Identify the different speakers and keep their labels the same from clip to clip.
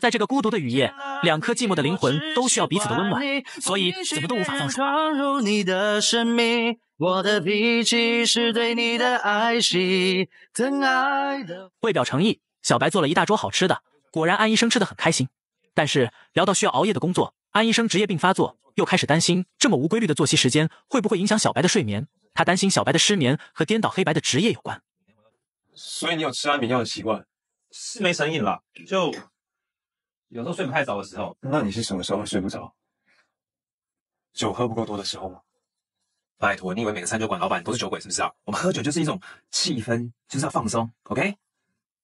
Speaker 1: 在这个孤独的雨夜，两颗寂寞的灵魂都需要彼此的温暖，所以怎么都无法放手。为表诚意，小白做了一大桌好吃的，果然安医生吃的很开心。但是聊到需要熬夜的工作，安医生职业病发作，又开始担心这么无规律的作息时间会不会影响小白的睡眠。他担心小白的失眠和颠倒黑白的职业有关。所以你有吃安眠药的习惯，是没成瘾了就。有时候睡不太着的时候，那你是什么时候睡不着？酒喝不够多的时候吗？拜托，你以为每个餐酒馆老板都是酒鬼是不是？我们喝酒就是一种气氛，就是要放松。OK。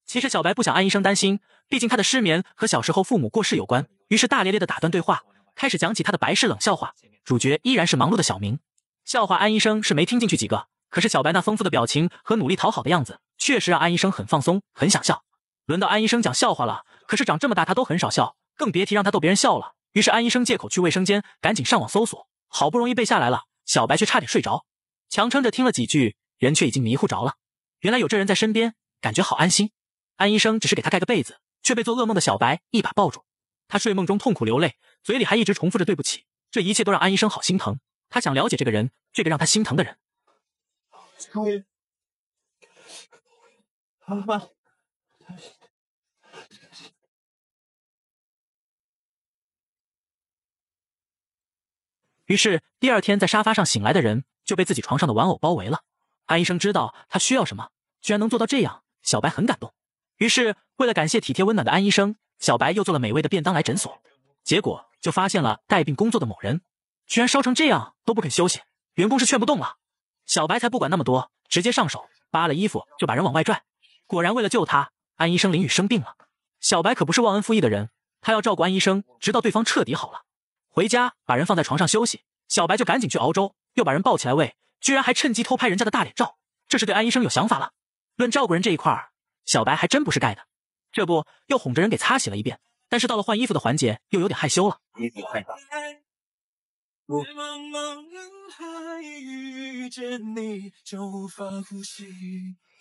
Speaker 1: 其实小白不想安医生担心，毕竟他的失眠和小时候父母过世有关。于是大咧咧的打断对话，开始讲起他的白事冷笑话。主角依然是忙碌的小明。笑话安医生是没听进去几个，可是小白那丰富的表情和努力讨好的样子，确实让安医生很放松，很想笑。轮到安医生讲笑话了，可是长这么大他都很少笑，更别提让他逗别人笑了。于是安医生借口去卫生间，赶紧上网搜索，好不容易背下来了，小白却差点睡着，强撑着听了几句，人却已经迷糊着了。原来有这人在身边，感觉好安心。安医生只是给他盖个被子，却被做噩梦的小白一把抱住。他睡梦中痛苦流泪，嘴里还一直重复着“对不起”，这一切都让安医生好心疼。他想了解这个人，这个让他心疼的人。吧。于是第二天在沙发上醒来的人就被自己床上的玩偶包围了。安医生知道他需要什么，居然能做到这样，小白很感动。于是为了感谢体贴温暖的安医生，小白又做了美味的便当来诊所，结果就发现了带病工作的某人，居然烧成这样都不肯休息。员工是劝不动了，小白才不管那么多，直接上手扒了衣服就把人往外拽。果然为了救他，安医生淋雨生病了。小白可不是忘恩负义的人，他要照顾安医生直到对方彻底好了。回家把人放在床上休息，小白就赶紧去熬粥，又把人抱起来喂，居然还趁机偷拍人家的大脸照，这是对安医生有想法了。论照顾人这一块，小白还真不是盖的。这不又哄着人给擦洗了一遍，但是到了换衣服的环节又有点害羞了。就无法害怕。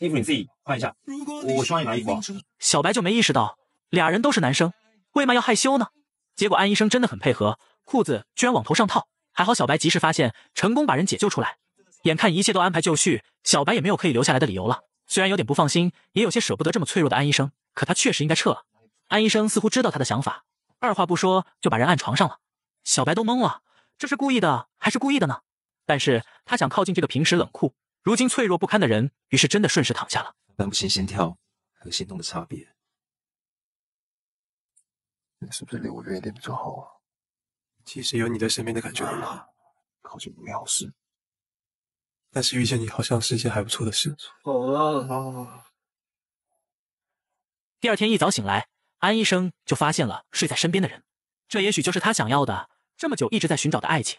Speaker 1: 衣服你自己换一下，我帮你拿衣服。小白就没意识到俩人都是男生，为嘛要害羞呢？结果安医生真的很配合。裤子居然往头上套，还好小白及时发现，成功把人解救出来。眼看一切都安排就绪，小白也没有可以留下来的理由了。虽然有点不放心，也有些舍不得这么脆弱的安医生，可他确实应该撤了。安医生似乎知道他的想法，二话不说就把人按床上了。小白都懵了，这是故意的还是故意的呢？但是他想靠近这个平时冷酷，如今脆弱不堪的人，于是真的顺势躺下了。分不清心跳和心动的差别，你是不是离我远点比较好啊？其实有你在身边的感觉很好，靠近有事。但是遇见你好像是一件还不错的事。好了，他。第二天一早醒来，安医生就发现了睡在身边的人。这也许就是他想要的，这么久一直在寻找的爱情。